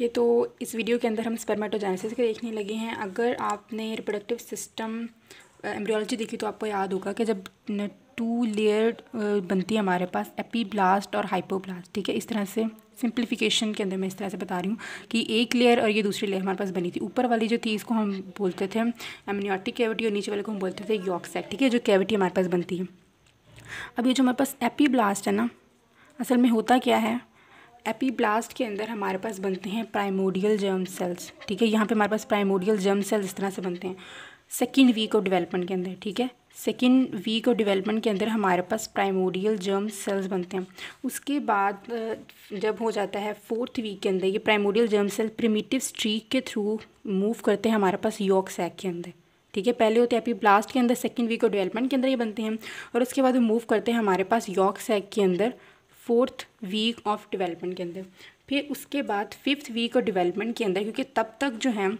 okay तो इस video के अंदर हम स्पर्माटोजेनेसिस के देखने लगे हैं अगर आपने रिप्रोडक्टिव सिस्टम एम्ब्रियोलॉजी देखी तो आपको याद होगा कि जब टू लेयर बनती है हमारे पास एपीब्लास्ट और हाइपोब्लास्ट ठीक है इस तरह से सिंप्लीफिकेशन के अंदर मैं इस तरह से बता रही हूँ कि एक लेयर और ये दूसरी लेयर हमारे पास बनी थी ऊपर वाली जो थी इसको हम बोलते थे एमनियोटिक कैविटी और नीचे वाले को हम बोलते थे यॉक ठीक है जो कैविटी हमारे पास बनती है अब ये जो हमारे पास एपीब्लास्ट है ना असल में होता क्या है एपीब्लास्ट के अंदर हमारे पास बनते हैं प्राइमोडियल जर्म सेल्स ठीक है यहाँ पे हमारे पास प्राइमोडियल जर्म सेल्स इस तरह से बनते हैं सेकेंड वीक ऑफ डेवलपमेंट के अंदर ठीक है सेकेंड वीक ऑफ डेवलपमेंट के अंदर हमारे पास प्राइमोडियल जर्म सेल्स बनते हैं उसके बाद जब हो जाता है फोर्थ वीक के अंदर ये primordial germ cell primitive streak के थ्रू मूव करते हैं हमारे पास योक सैक के अंदर ठीक है पहले होते हैं अभी ब्लास्ट के अंदर सेकेंड वीक ऑफ डेवलपमेंट के अंदर ये बनते हैं और उसके बाद मूव करते हैं हमारे पास योक सैक के अंदर फोर्थ वीक ऑफ डेवलपमेंट के अंदर फिर उसके बाद फिफ्थ वीक ऑफ डेवलपमेंट के अंदर क्योंकि तब तक जो है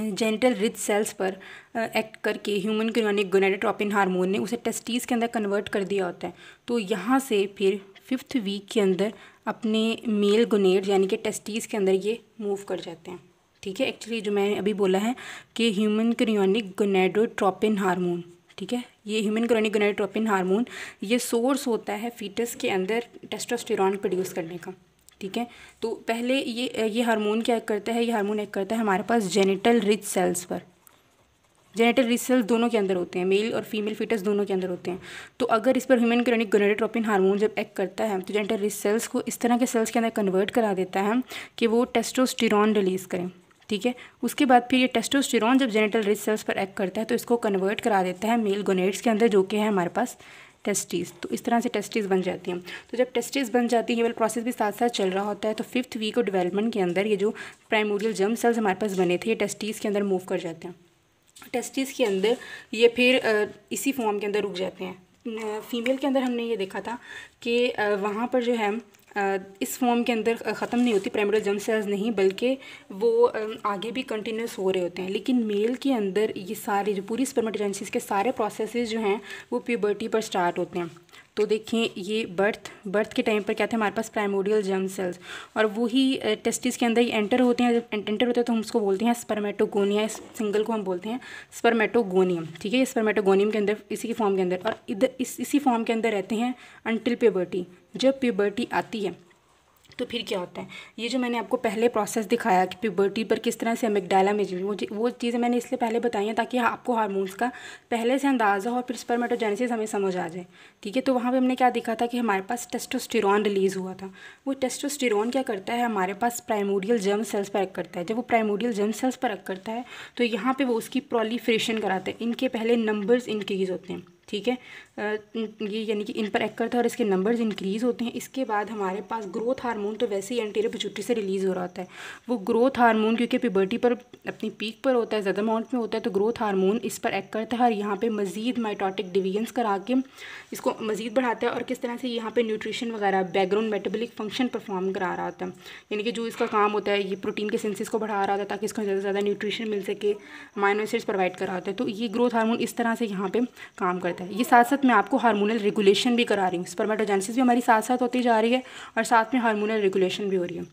जेंटल रिच सेल्स पर एक्ट करके ह्यूमन क्रियोनिक गोनेडोट्रोपिन हार्मोन ने उसे टेस्टीज़ के अंदर कन्वर्ट कर दिया होता है तो यहाँ से फिर फिफ्थ वीक के अंदर अपने मेल गोनेड यानी कि टेस्टीज़ के अंदर ये मूव कर जाते हैं ठीक है एक्चुअली जो मैंने अभी बोला है कि ह्यूमन क्रियोनिक गोनेडोट्रोपिन हार्मोन ठीक है ये ह्यूमन क्रोनिक गोनाडोट्रोपिन हार्मोन ये सोर्स होता है फीटस के अंदर टेस्टोस्टेरॉन प्रोड्यूस करने का ठीक है तो पहले ये ये हार्मोन क्या करता है ये हार्मोन एक्ट करता है हमारे पास जेनिटल रिच सेल्स पर जेनेटल रिच सेल्स दोनों के अंदर होते हैं मेल और फीमेल फीटस दोनों के अंदर होते हैं तो अगर इस पर ह्यूमन क्रोनिक गोनेडोट्रोपिन हार्मोन जब एक्ट करता है तो जेनेटल रिच सेल्स को इस तरह के सेल्स के अंदर कन्वर्ट करा देता है कि वो टेस्टोस्टिरॉन रिलीज़ करें ठीक है उसके बाद फिर ये टेस्टोस्टेरॉन जब जेनेटल रिच सेल्स पर एक्ट करता है तो इसको कन्वर्ट करा देता है मेल गोनेट्स के अंदर जो कि है हमारे पास टेस्टिस तो इस तरह से टेस्टिस बन जाती हैं तो जब टेस्टिस बन जाती है ये वाला प्रोसेस भी साथ साथ चल रहा होता है तो फिफ्थ वीक और डेवलपमेंट के अंदर ये जो प्राइमोरियल जर्म सेल्स हमारे पास बने थे ये टेस्टिस के अंदर मूव कर जाते हैं टेस्टिस के अंदर ये फिर इसी फॉर्म के अंदर रुक जाते हैं फीमेल के अंदर हमने ये देखा था कि वहाँ पर जो है इस फॉर्म के अंदर ख़त्म नहीं होती पिरामिडल जम सेल्स नहीं बल्कि वो आगे भी कंटिन्यूस हो रहे होते हैं लेकिन मेल के अंदर ये सारे जो पूरी स्पर्मेटोजेंसिस के सारे प्रोसेसेस जो हैं वो प्यूबर्टी पर स्टार्ट होते हैं तो देखें ये बर्थ बर्थ के टाइम पर क्या थे हमारे पास प्राइमोडियल जर्म सेल्स और वही टेस्टिस के अंदर ही एंटर होते हैं जब एंटर होते हैं तो हम उसको बोलते हैं स्पर्मेटोगोनिया इस सिंगल को हम बोलते हैं स्पर्मेटोगोनियम ठीक है ये स्पर्मेटोगोनियम के अंदर इसी के फॉर्म के अंदर और इधर इस इसी फॉर्म के अंदर रहते हैं अनटिल प्योबर्टी जब प्यूबर्टी आती है तो फिर क्या होता है ये जो मैंने आपको पहले प्रोसेस दिखाया कि प्यूबर्टी पर किस तरह से अमिगडाला में मुझे वो चीज़ें मैंने इसलिए पहले बताई हैं ताकि हाँ, आपको हार्मोन्स का पहले से अंदाज़ा हो और फिर स्पर्मेटोजेनेसिस हमें समझ आ जाए ठीक है तो वहाँ पे हमने क्या देखा था कि हमारे पास टेस्टोस्टेरॉन रिलीज़ हुआ था वो टेस्टोस्टिरन क्या करता है हमारे पास प्राइमोडियल जर्म सेल्स पर रख करता है जब वो प्राइमोडियल जर्म सेल्स पर करता है तो यहाँ पर वो उसकी प्रोलीफ्रेशन कराते हैं इनके पहले नंबर्स इंक्रीज़ होते हैं ठीक है ये यानी कि इन पर एक्ट करता है और इसके नंबर्स इंक्रीज़ होते हैं इसके बाद हमारे पास ग्रोथ हार्मोन तो वैसे ही एंटीरियर पिचुटी से रिलीज़ हो रहा होता है वो ग्रोथ हार्मोन क्योंकि पिबर्टी पर अपनी पीक पर होता है ज़्यादा अमाउंट में होता है तो ग्रोथ हार्मोन इस पर एक्ट करता है और यहाँ पर मज़ीद माइटोटिक डिवीजन्स करा के इसको मज़ीद बढ़ाता है और किस तरह से यहाँ पर न्यूट्रिशन वगैरह बैकग्राउंड मेटाबॉलिक फंक्शन परफॉर्म करा रहा था यानी कि जो इसका काम होता है ये प्रोटीन के सेंसिस को बढ़ा रहा था ताकि इसको ज़्यादा से ज़्यादा न्यूट्रिशन मिल सके माइनोसिट्स प्रोवाइड करा होता है तो ये ग्रोथ हार्मोन इस तरह से यहाँ पर काम करता है ज़रूरत है ये साथ साथ मैं आपको हार्मोनल रेगुलेशन भी करा रही हूँ स्पर्माटोजेनेसिस भी हमारी साथ साथ होती जा रही है और साथ में हार्मोनल रेगुलेशन भी हो रही है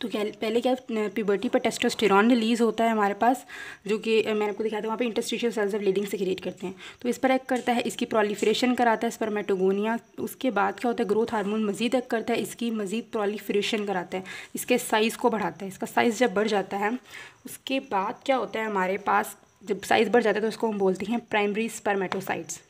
तो क्या पहले क्या प्यूबर्टी पर टेस्टोस्टेरॉन रिलीज़ होता है हमारे पास जो कि मैंने आपको दिखाया था वहाँ पे इंटरस्टिशियल सेल्स ऑफ लीडिंग से क्रिएट करते हैं तो इस पर एक करता है इसकी प्रोलीफ्रेशन कराता है स्पर्मेटोगोनिया उसके बाद क्या होता है ग्रोथ हार्मोन मजीद एक करता है इसकी मजीद प्रोलीफ्रेशन कराता है इसके साइज़ को बढ़ाता है इसका साइज़ जब बढ़ जाता है उसके बाद क्या होता है हमारे पास जब साइज़ बढ़ जाता है तो उसको हम बोलते हैं प्राइमरी स्पर्मेटोसाइट्स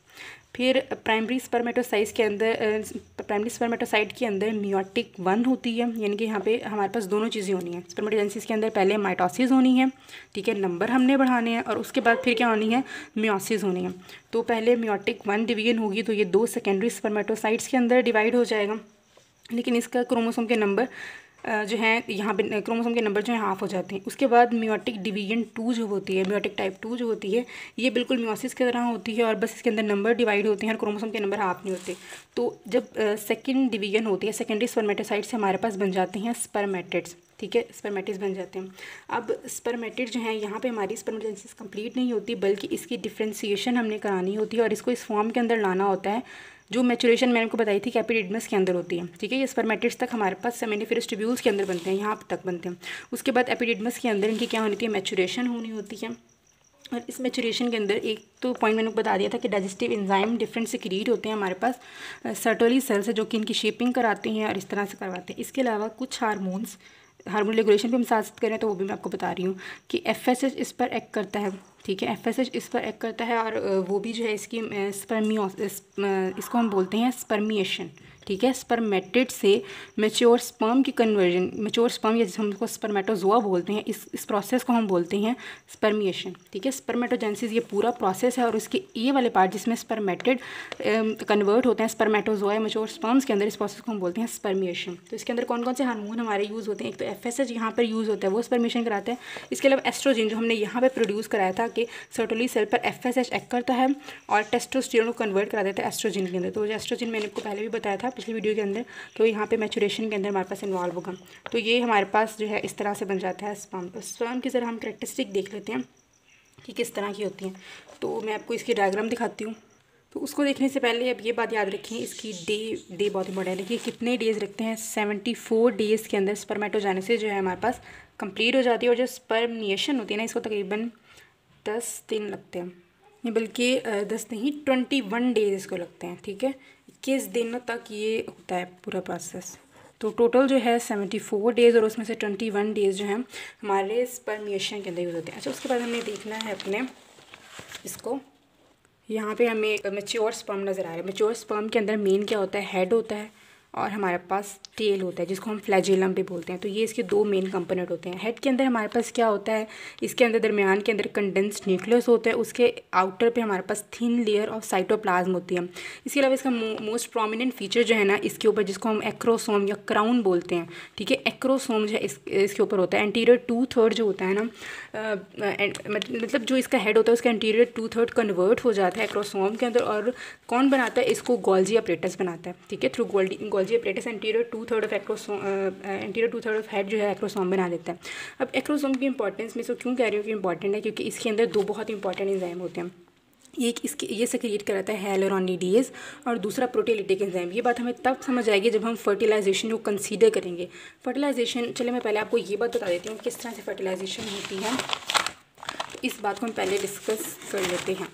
फिर प्राइमरी स्पर्मेटोसाइज के अंदर प्राइमरी स्पर्मेटोसाइट के अंदर मियोटिक वन होती है यानी कि यहाँ पे हमारे पास दोनों चीज़ें होनी है स्पर्मेटोजेंसिस के अंदर पहले माइटोसिस होनी है ठीक है नंबर हमने बढ़ाने हैं और उसके बाद फिर क्या होनी है म्योसिस होनी है तो पहले म्योटिक वन डिवीजन होगी तो ये दो सेकेंडरी स्पर्मेटोसाइट्स के अंदर डिवाइड हो जाएगा लेकिन इसका क्रोमोसोम के नंबर जो है यहाँ पे क्रोमोसोम के नंबर जो है हाफ हो जाते हैं उसके बाद म्योटिक डिवीजन टू जो होती है म्योटिक टाइप टू जो होती है ये बिल्कुल म्योसिस की तरह होती है और बस इसके अंदर नंबर डिवाइड होते हैं और क्रोमोसोम के नंबर हाफ नहीं होते तो जब सेकेंड डिवीजन होती है सेकेंडरी से हमारे पास बन जाते हैं स्पर्मेटिड्स ठीक है स्पर्मेटिड्स बन जाते हैं अब स्पर्मेटिड जो हैं यहाँ पे हमारी स्पर्मेटोजेंसिस कंप्लीट नहीं होती बल्कि इसकी डिफ्रेंसीशन हमने करानी होती है और इसको इस फॉर्म के अंदर लाना होता है जो मेचुरेशन मैंने आपको बताई थी कैपिडिडमस के अंदर होती है ठीक है ये स्पर्मेटिड्स तक हमारे पास सेमिनिफेरस ट्यूब्यूल्स के अंदर बनते हैं यहाँ तक बनते हैं उसके बाद एपिडिडमस के अंदर इनकी क्या होनी होती है मेचुरेशन होनी होती है और इस मेचुरेशन के अंदर एक तो पॉइंट मैंने बता दिया था कि डाइजेस्टिव एंजाइम डिफरेंट से क्रिएट होते हैं हमारे पास सर्टोली सेल्स है जो कि इनकी शेपिंग कराते हैं और इस तरह से करवाते हैं इसके अलावा कुछ हारमोन्स हार्मोन रेगुलेशन भी हम साथ करें तो वो भी मैं आपको बता रही हूँ कि एफ इस पर एक्ट करता है ठीक है एफ इस पर एक्ट करता है और वो भी जो है इसकी स्पर्मियो इस, इसको हम बोलते हैं स्पर्मिएशन ठीक है स्पर्मेटेड से मेच्योर स्पर्म की कन्वर्जन मेच्योर स्पर्म या जिस हम उसको स्पर्मेटोजोआ बोलते हैं इस इस प्रोसेस को हम बोलते हैं स्पर्मिएशन ठीक है स्पर्मेटोजेंसिस ये पूरा प्रोसेस है और उसके ये वाले पार्ट जिसमें स्पर्मेटेड कन्वर्ट होते हैं स्पर्मेटोजोआ या मेच्योर स्पर्म्स के अंदर इस प्रोसेस को हम बोलते हैं स्पर्मिएशन तो इसके अंदर कौन कौन से हारमोन हमारे यूज़ होते हैं एक तो एफ एस एच यहाँ पर यूज़ होता है वो स्पर्मिएशन कराते हैं इसके अलावा एस्ट्रोजिन जो हमने यहाँ पर प्रोड्यूस कराया था कि सर्टोली सेल पर एफ एस एच एक्ट करता है और टेस्टोस्टेरोन को कन्वर्ट करा देता है एस्ट्रोजिन के अंदर तो जो एस्ट्रोजिन मैंने आपको पहले भी बताया था पिछली वीडियो के अंदर तो यहाँ पे मैचुरेशन के अंदर हमारे पास इन्वॉल्व होगा तो ये हमारे पास जो है इस तरह से बन जाता है स्पर्म तो स्पर्म की ज़रा हम करेक्टरिस्टिक देख लेते हैं कि किस तरह की होती हैं तो मैं आपको इसकी डायग्राम दिखाती हूँ तो उसको देखने से पहले अब ये बात याद रखें इसकी डे डे बहुत इंपॉर्टेंट है देखिए कितने डेज़ रखते हैं सेवेंटी फोर डेज़ के अंदर स्पर्मेटोजेनेसिस जो है हमारे पास कंप्लीट हो जाती है और जो स्पर्मिएशन होती है ना इसको तकरीबन दस दिन लगते हैं नहीं बल्कि दस नहीं ट्वेंटी वन डेज इसको लगते हैं ठीक है इक्कीस दिन तक ये होता है पूरा प्रोसेस तो टोटल जो है सेवेंटी फोर डेज़ और उसमें से ट्वेंटी वन डेज़ जो है हमारे स्पर्मिएशन के अंदर यूज़ होते हैं अच्छा उसके बाद हमें देखना है अपने इसको यहाँ पे हमें एक मेच्योर स्पर्म नज़र आ रहा है मेच्योर स्पर्म के अंदर मेन क्या होता है हेड होता है और हमारे पास टेल होता है जिसको हम फ्लैजिलम भी बोलते हैं तो ये इसके दो मेन कंपोनेंट होते हैं हेड के अंदर हमारे पास क्या होता है इसके अंदर दरमियान के अंदर कंडेंस्ड न्यूक्लियस होता है उसके आउटर पे हमारे पास थिन लेयर ऑफ साइटोप्लाज्म होती है इसके अलावा इसका मोस्ट प्रोमिनेंट फीचर जो है ना इसके ऊपर जिसको हम एक्रोसोम या क्राउन बोलते हैं ठीक है एक्रोसोम जो है इस, इसके ऊपर होता है एंटीरियर टू थर्ड जो होता है ना मतलब जो इसका हेड होता है उसका एंटीरियर टू थर्ड कन्वर्ट हो जाता है एक्रोसोम के अंदर और कौन बनाता है इसको गोल्जी अपरेटस बनाता है ठीक है through Golgi apology apparatus anterior two third of acrosome anterior two third of head जो है एक्रोसोम बना देता है अब एक्रोसोम की इंपॉर्टेंस में इसको क्यों कह रही हूँ कि इंपॉर्टेंट है क्योंकि इसके अंदर दो बहुत इंपॉर्टेंट एंजाइम होते हैं ये इसके ये क्रिएट कराता है हेलोरॉनिडीज और दूसरा प्रोटीलिटिक एंजाइम ये बात हमें तब समझ आएगी जब हम फर्टिलाइजेशन को कंसीडर करेंगे फर्टिलाइजेशन चले मैं पहले आपको ये बात बता देती हूँ किस तरह से फर्टिलाइजेशन होती है तो इस बात को हम पहले डिस्कस कर लेते हैं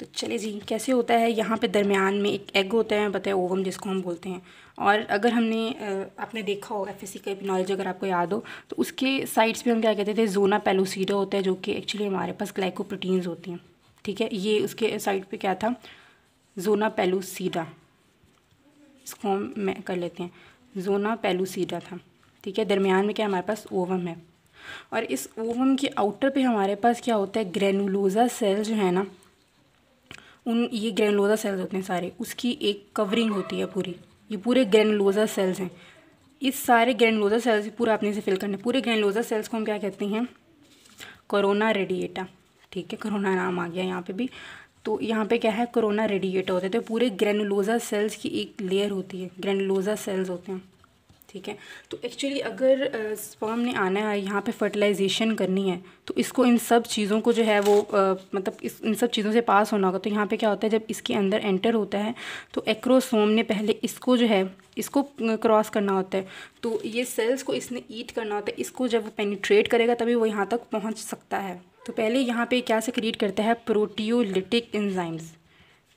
तो चले जी कैसे होता है यहाँ पे दरमियान में एक एग होता है बताए ओवम जिसको हम बोलते हैं और अगर हमने आपने देखा हो एफ का नॉलेज अगर आपको याद हो तो उसके साइड्स पे हम क्या कहते थे जोना पेलोसीडा होता है जो कि एक्चुअली हमारे पास ग्लाइकोप्रोटीन्स होती हैं ठीक है ये उसके साइड पे क्या था जोना पेलोसीडा इसको हम मैं कर लेते हैं जोना पेलोसीडा था ठीक है दरमियान में क्या हमारे पास ओवम है और इस ओवम के आउटर पे हमारे पास क्या होता है ग्रेनुलोजा सेल जो है ना उन ये ग्रेनलोजा सेल्स होते हैं सारे उसकी एक कवरिंग होती है पूरी ये पूरे ग्रैनुलोजा सेल्स हैं इस सारे ग्रेनलोजा सेल्स पूरा आपने इसे फिल करने पूरे ग्रेनलोजा सेल्स को हम क्या कहते हैं कोरोना रेडिएटा ठीक है कोरोना नाम आ गया यहाँ पे भी तो यहाँ पे क्या है कोरोना रेडिएटा होते हैं तो पूरे ग्रेनुलोजा सेल्स की एक लेयर होती है ग्रेनुलोजा सेल्स होते हैं ठीक है तो एक्चुअली अगर स्पर्म ने आना है यहाँ पे फर्टिलाइजेशन करनी है तो इसको इन सब चीज़ों को जो है वो आ, मतलब इस इन सब चीज़ों से पास होना होगा तो यहाँ पे क्या होता है जब इसके अंदर एंटर होता है तो एक्रोसोम ने पहले इसको जो है इसको क्रॉस करना होता है तो ये सेल्स को इसने ईट करना होता है इसको जब वो पेनीट्रेट करेगा तभी वो यहाँ तक पहुँच सकता है तो पहले यहाँ पर क्या से क्रिएट करता है प्रोटियोलिटिक इन्जाइम्स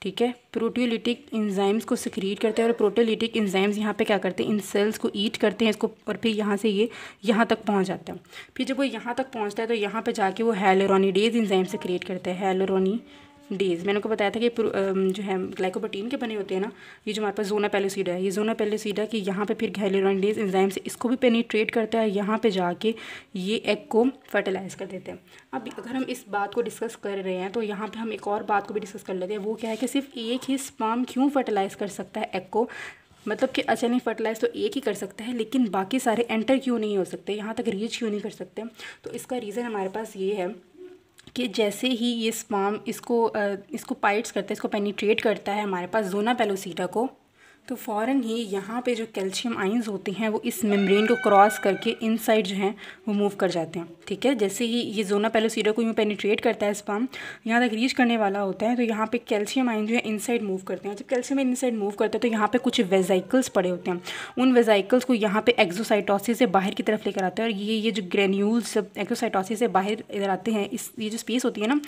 ठीक है प्रोटियोलिटिक इंजाइम्स को सिक्रीट करते हैं और प्रोटियोलिटिक इंजाइम्स यहाँ पे क्या करते हैं इन सेल्स को ईट करते हैं इसको और फिर यहाँ से ये यहाँ तक पहुँच जाता है फिर जब वो यहाँ तक पहुँचता है तो यहाँ पे जाके वो हेलोरोनीडेज इंजाइम से क्रिएट करते हैं हेलोरोनी डेज़ मैंने को बताया था कि जो है ग्लाइकोप्रोटीन के बने होते हैं ना ये जो हमारे पास जोना पेलोसीडा है ये जोना पेलोसीडा कि यहाँ पे फिर गैलोरॉन्डेज एंजाइम से इसको भी पेनीट्रेट करता है यहाँ पे जाके ये एग को फर्टिलाइज़ कर देते हैं अब अगर हम इस बात को डिस्कस कर रहे हैं तो यहाँ पर हम एक और बात को भी डिस्कस कर लेते हैं वो क्या है कि सिर्फ एक ही स्पाम क्यों फर्टिलाइज़ कर सकता है एग को मतलब कि अच्छा नहीं फर्टिलाइज़ तो एक ही कर सकता है लेकिन बाकी सारे एंटर क्यों नहीं हो सकते यहाँ तक रीच क्यों नहीं कर सकते तो इसका रीज़न हमारे पास ये है कि जैसे ही ये स्पाम इसको इसको पाइट्स करता है इसको पेनीट्रेट करता है हमारे पास जोना पेलोसीटा को तो फ़ौर ही यहाँ पे जो कैल्शियम आइंस होते हैं वो इस मेम्ब्रेन को क्रॉस करके इनसाइड जो हैं वो मूव कर जाते हैं ठीक है जैसे ही ये जोना पहले पेलोसीडा को यूँ पेनिट्रेट करता है स्पम यहाँ तक रीच करने वाला होता है तो यहाँ पे कैल्शियम आइन जो है इनसाइड मूव करते हैं जब कैल्शियम इनसाइड मूव करते हैं तो यहाँ पर कुछ वेजाइकल्स पड़े होते हैं उन वेजाइकल्स को यहाँ पर एक्जोसाइटोसिस से बाहर की तरफ लेकर आते हैं और ये ये जो ग्रेन्यूल्स एक्जोसाइटोसिस से बाहर इधर आते हैं इस ये जो स्पेस होती है ना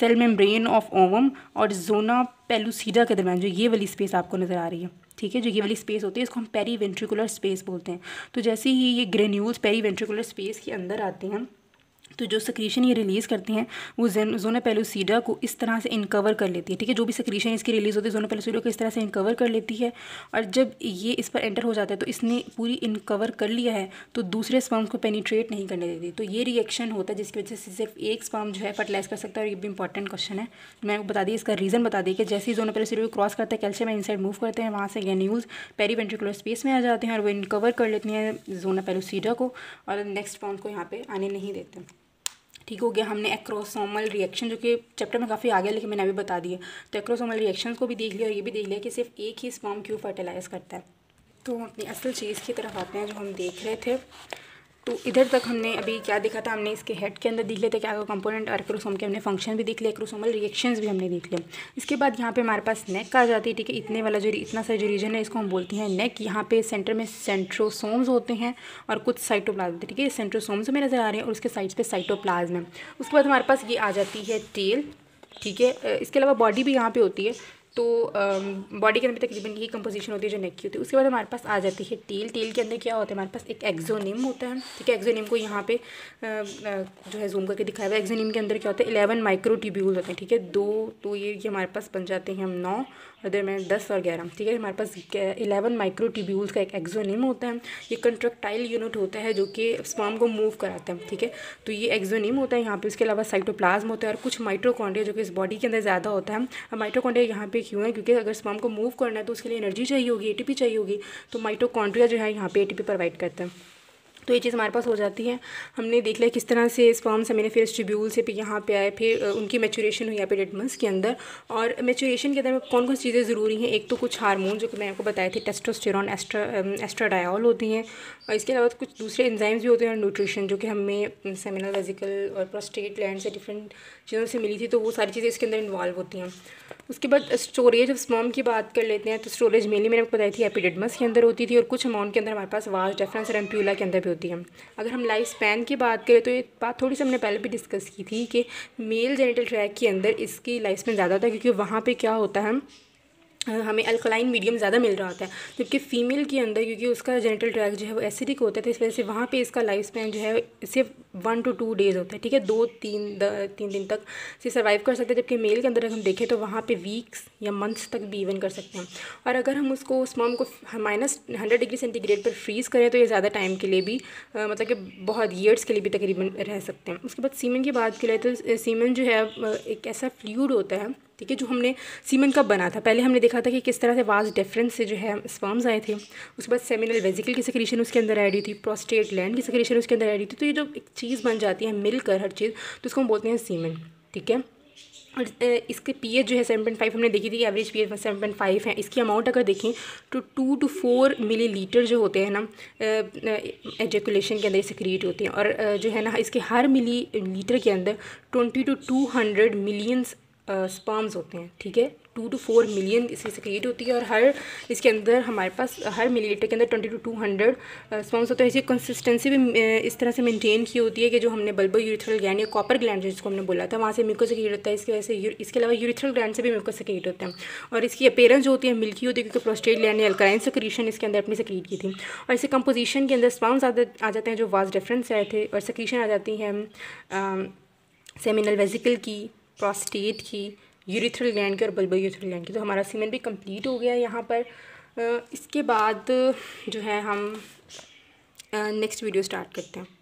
सेल मेम्ब्रेन ऑफ ओवम और जोना सीडा के दरमियान जो ये वाली स्पेस आपको नज़र आ रही है ठीक है जो ये वाली स्पेस होती है इसको हम पेरी वेंट्रिकुलर स्पेस बोलते हैं तो जैसे ही ये ग्रेन्यूल्स पेरी वेंट्रिकुलर स्पेस के अंदर आते हैं तो जो सक्रीशन ये रिलीज़ करते हैं वो जोना पेलोसीडा को इस तरह से इनकवर कर लेती है ठीक है जो भी सक्रीशन इसकी रिलीज़ होती है जोना पेलोसीडा को इस तरह से इनकवर कर लेती है और जब ये इस पर एंटर हो जाता है तो इसने पूरी इनकवर कर लिया है तो दूसरे स्पर्म को पेनीट्रेट नहीं करने देती तो ये रिएक्शन होता है जिसकी वजह से सिर्फ एक स्पर्म जो है फर्टिलाइज कर सकता है और ये भी इंपॉर्टेंट क्वेश्चन है मैं आपको बता दी इसका रीज़न बता दी कि जैसे ही जोना पेलोसीडा को क्रॉस करता है कैल्शियम इनसाइड मूव करते हैं वहाँ से गैन्यूज़ पेरीवेंट्रिकुलर स्पेस में आ जाते हैं और वो इनकवर कर लेती हैं जोना पेलोसीडा को और नेक्स्ट स्पर्म को यहाँ पर आने नहीं देते ठीक हो गया हमने एक्रोसोमल रिएक्शन जो कि चैप्टर में काफ़ी आ गया लेकिन मैंने अभी बता दिया तो एक्रोसोमल रिएक्शन को भी देख लिया और ये भी देख लिया कि सिर्फ एक ही स्पॉम क्यों फर्टिलाइज़ करता है तो अपनी असल चीज़ की तरफ आते हैं जो हम देख रहे थे तो इधर तक हमने अभी क्या देखा था हमने इसके हेड के अंदर देख लेते क्या क्या कंपोनेंट और क्रोसोम के हमने फंक्शन भी देख लिया क्रोसोमल रिएक्शंस भी हमने देख लिया इसके बाद यहाँ पे हमारे पास नेक आ जाती है ठीक है इतने वाला जो इतना सा जो रीजन है इसको हम बोलते हैं नेक यहाँ पे सेंटर में सेंट्रोसोम्स होते हैं और कुछ साइटोप्लाज्म होते हैं ठीक है सेंट्रोसोम्स हमें नज़र आ रहे हैं और उसके साइड पर साइटोप्लाज्म है उसके बाद हमारे पास ये आ जाती है टेल ठीक है इसके अलावा बॉडी भी यहाँ पे होती है तो बॉडी के अंदर तकरीबन यही कंपोजिशन होती है जो नेक की होती है उसके बाद हमारे पास आ जाती है तेल तेल के अंदर क्या होता है हमारे पास एक एक्जोनिम होता है ठीक है एक्जोनिम को यहाँ पे जो है जूम करके दिखाया हुआ है एक्जोनिम के अंदर क्या होता है एलेवन माइक्रो ट्यूब्यूल होते हैं ठीक है दो तो ये हमारे पास बन जाते हैं हम नौ अदर में दस और ग्यारह ठीक है हमारे पास इलेवन माइक्रो ट्यूब्यूल्स का एक एक्जोनिम होता है ये कंट्रक्टाइल यूनिट होता है जो कि स्पॉम को मूव कराता है ठीक है तो ये एक्जोनिम होता है यहाँ पे उसके अलावा साइटोप्लाज्म होता है और कुछ माइट्रोकॉन्डिया जो कि इस बॉडी के अंदर ज़्यादा होता है अब माइट्रोकॉन्डिया यहाँ पे क्यों है क्योंकि अगर स्पॉम को मूव करना है तो उसके लिए एनर्जी चाहिए होगी पी चाहिए होगी तो माइट्रोकॉन्ड्रिया जो है यहाँ पे पी प्रोवाइड करते हैं तो ये चीज़ हमारे पास हो जाती है हमने देख लिया किस तरह से स्पर्म्स से मैंने फिर स्ट्रिब्यूल से फिर यहाँ पे आए फिर उनकी मेचोरेशन हुई एपिडेट मंथ्स के अंदर और मेचूरेशन के अंदर कौन कौन सी चीज़ें ज़रूरी हैं एक तो कुछ हार्मोन जो कि मैंने आपको बताए थे टेस्टोस्टेरॉन एस्ट्रा एस्ट्राडायल होती हैं और इसके अलावा कुछ दूसरे इंजाइम्स भी होते हैं न्यूट्रिशन जो कि हमें सेमिनल वेजिकल और प्रोस्टेट लैंड से डिफरेंट चीज़ों से मिली थी तो वो सारी चीज़ें इसके अंदर इन्वॉल्व होती हैं उसके बाद स्टोरेज ऑफ स्पर्म की बात कर लेते हैं तो स्टोरेज मेनली मैंने आपको बताई थी एपिडेडमस के अंदर होती थी और कुछ अमाउंट के अंदर हमारे पास वास डेफरेंस और एम्प्यूला के अंदर भी होती है अगर हम लाइफ स्पैन की बात करें तो ये बात थोड़ी सी हमने पहले भी डिस्कस की थी कि मेल जेनेटल ट्रैक के अंदर इसकी लाइफ स्पैन ज़्यादा होता है क्योंकि वहाँ पर क्या होता है हमें अल्कलाइन मीडियम ज़्यादा मिल रहा होता है जबकि फ़ीमेल के अंदर क्योंकि उसका जेनिटल ट्रैक जो है वो एसिडिक होता है तो इस वजह से वहाँ पे इसका लाइफ स्पैन जो है सिर्फ वन टू टू डेज़ होता है ठीक है दो तीन द, तीन दिन तक से सर्वाइव कर सकते हैं जबकि मेल के अंदर अगर हम देखें तो वहाँ पर वीक्स या मंथ्स तक भी इवन कर सकते हैं और अगर हम उसको मॉम को माइनस हंड्रेड डिग्री सेंटीग्रेड पर फ्रीज़ करें तो ये ज़्यादा टाइम के लिए भी आ, मतलब कि बहुत ईयर्स के लिए भी तकरीबन रह सकते हैं उसके बाद सीमेंट की बात करें तो सीमेंट जो है एक ऐसा फ्लूड होता है ठीक है जो हमने सीमन कब बना था पहले हमने देखा था कि किस तरह से वाज डिफरेंस से जो है स्पर्म्स आए थे उसके बाद सेमिनल वेजिकल की सक्रीशन उसके अंदर आई थी प्रोस्टेट लैंड की सक्रीशन उसके अंदर आई थी तो ये जो एक चीज़ बन जाती है मिलकर हर चीज़ तो उसको हम बोलते हैं सीमन ठीक है और इसके पीएच जो है सेवन पॉइंट फाइव हमने देखी थी average average pH seven point five है इसकी अमाउंट अगर देखें तो two to four millilitre जो होते हैं ना एजेकुलेशन के अंदर इसे क्रिएट होते हैं और जो है ना इसके हर मिली लीटर के अंदर twenty two two hundred millions sperms होते हैं ठीक है टू टू फोर मिलियन इसकी क्रिएट होती है और हर इसके अंदर हमारे पास हर मिलीलीटर के अंदर twenty two two hundred sperms होते हैं इसकी कंसिस्टेंसी भी इस तरह से मेंटेन की होती है कि जो हमने बल्बो यूरिथ्रल ग्लैंड या कॉपर ग्लैंड जिसको हमने बोला था वहाँ से मिल्को क्रिएट होता है इसकी वजह से इसके अलावा यूरिथ्रल ग्लैंड से भी मिल्को क्रिएट होता है और इसकी अपेयरेंस जो होती है मिल्की होती है क्योंकि प्रोस्टेट ग्लैंड ने से क्रिएशन इसके अंदर अपनी क्रिएट की थी और इसे कंपोजिशन के अंदर स्पॉम्स आ जाते हैं जो वाज डिफरेंस आए थे और सक्रीशन आ जाती है सेमिनल वेजिकल की प्रोस्टेट की यूरिथ्रल ग्लैंड की और बल्बो यूथ्रल ग्लैंड की तो हमारा सीमेंट भी कंप्लीट हो गया यहाँ पर इसके बाद जो है हम नेक्स्ट वीडियो स्टार्ट करते हैं